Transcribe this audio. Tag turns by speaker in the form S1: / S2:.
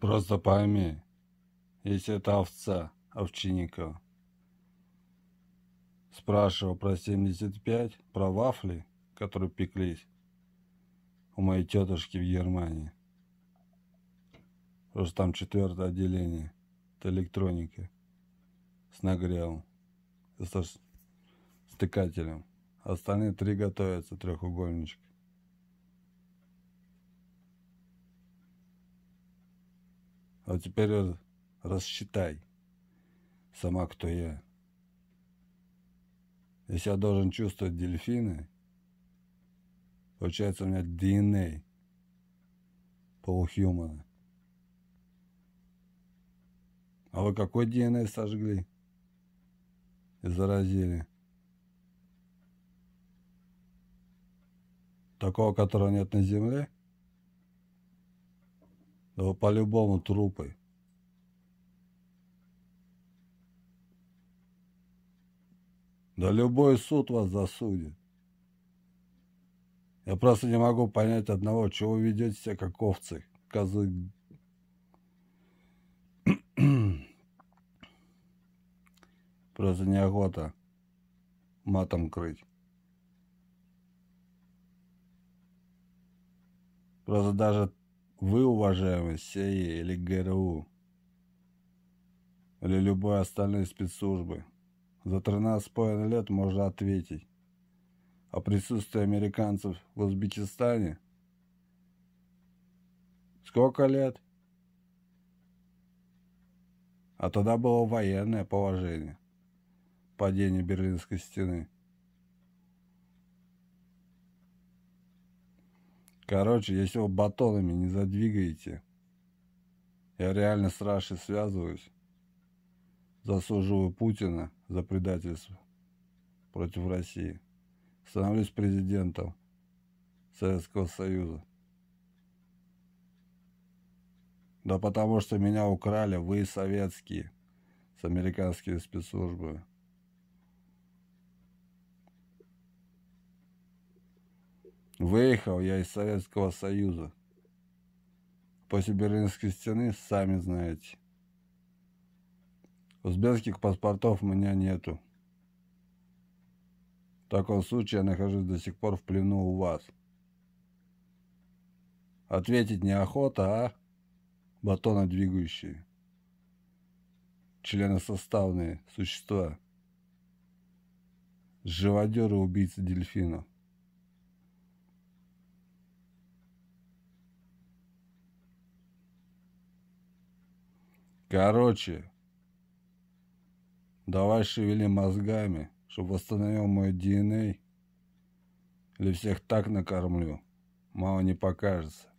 S1: Просто пойми, если это овца Овчинникова спрашивал про 75, про вафли, которые пеклись у моей тетушки в Германии. Просто там четвертое отделение, это электроника, с нагревом, со стыкателем. Остальные три готовятся, трехугольничек. А теперь рассчитай сама, кто я. Если я должен чувствовать дельфины, получается у меня DNA полухьюмана. А вы какой DNA сожгли и заразили? Такого, которого нет на Земле? Да по-любому трупы. Да любой суд вас засудит. Я просто не могу понять одного, чего вы ведете себя как овцы, козы. Просто неохота матом крыть. Просто даже вы, уважаемый СИИ или ГРУ, или любые остальные спецслужбы, за 13,5 лет можно ответить. А присутствие американцев в Узбекистане? Сколько лет? А тогда было военное положение. Падение Берлинской стены. Короче, если вы батонами не задвигаете, я реально с Рашей связываюсь, засуживаю Путина за предательство против России, становлюсь президентом Советского Союза. Да потому что меня украли вы, советские, с американскими спецслужбами. Выехал я из Советского Союза. После Берлинской стены, сами знаете. Узбекских паспортов у меня нету. В таком случае я нахожусь до сих пор в плену у вас. Ответить неохота, а? Батона двигающие. Членосоставные существа. Живодеры убийцы дельфинов. Короче, давай шевели мозгами, чтобы восстановил мой ДНК. Или всех так накормлю. Мало не покажется.